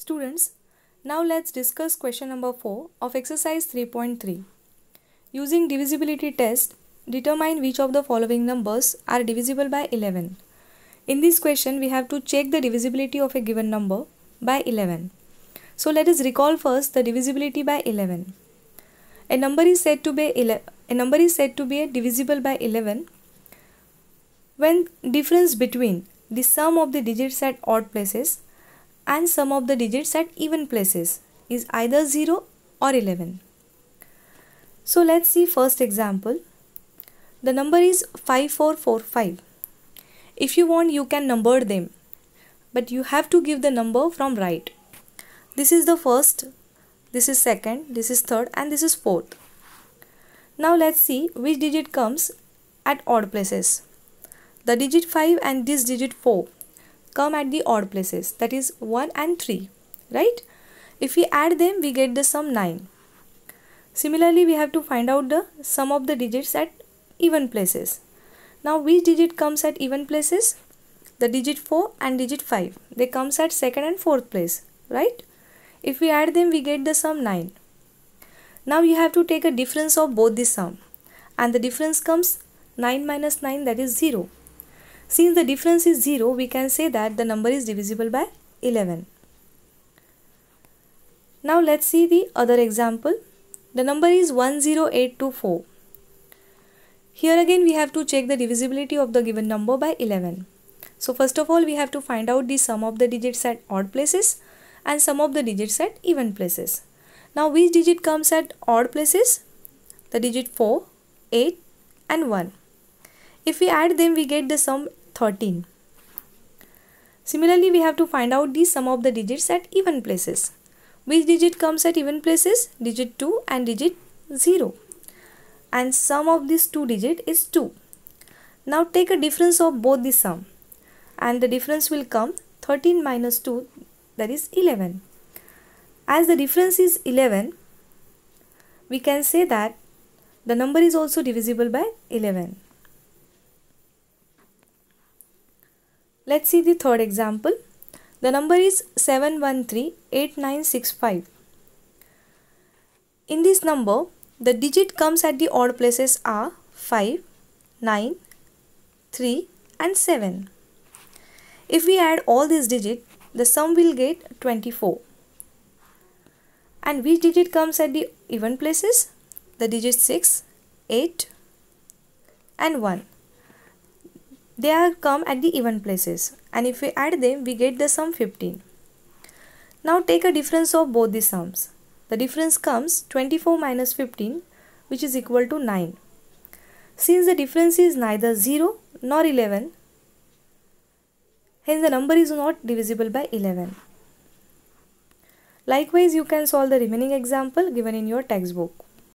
Students, now let's discuss question number 4 of exercise 3.3. Using divisibility test, determine which of the following numbers are divisible by 11. In this question, we have to check the divisibility of a given number by 11. So let us recall first the divisibility by 11. A number is said to be 11, a number is said to be divisible by 11 when difference between the sum of the digits at odd places and sum of the digits at even places is either 0 or 11. So let's see first example. The number is 5445. If you want you can number them but you have to give the number from right. This is the first, this is second, this is third and this is fourth. Now let's see which digit comes at odd places. The digit 5 and this digit 4 come at the odd places that is 1 and 3 right if we add them we get the sum 9 similarly we have to find out the sum of the digits at even places now which digit comes at even places the digit 4 and digit 5 they comes at second and fourth place right if we add them we get the sum 9 now you have to take a difference of both the sum and the difference comes 9 minus 9 that is 0 since the difference is 0, we can say that the number is divisible by 11. Now let's see the other example. The number is 10824. Here again we have to check the divisibility of the given number by 11. So first of all we have to find out the sum of the digits at odd places and sum of the digits at even places. Now which digit comes at odd places? The digit 4, 8 and 1. If we add them we get the sum 13. Similarly, we have to find out the sum of the digits at even places. Which digit comes at even places? Digit 2 and digit 0. And sum of these two digits is 2. Now take a difference of both the sum. And the difference will come 13 minus 2 that is 11. As the difference is 11, we can say that the number is also divisible by 11. Let's see the third example. The number is 7138965. In this number, the digit comes at the odd places are 5, 9, 3 and 7. If we add all these digits, the sum will get 24. And which digit comes at the even places? The digit 6, 8 and 1. They are come at the even places and if we add them we get the sum 15. Now take a difference of both the sums. The difference comes 24 minus 15 which is equal to 9. Since the difference is neither 0 nor 11 hence the number is not divisible by 11. Likewise you can solve the remaining example given in your textbook.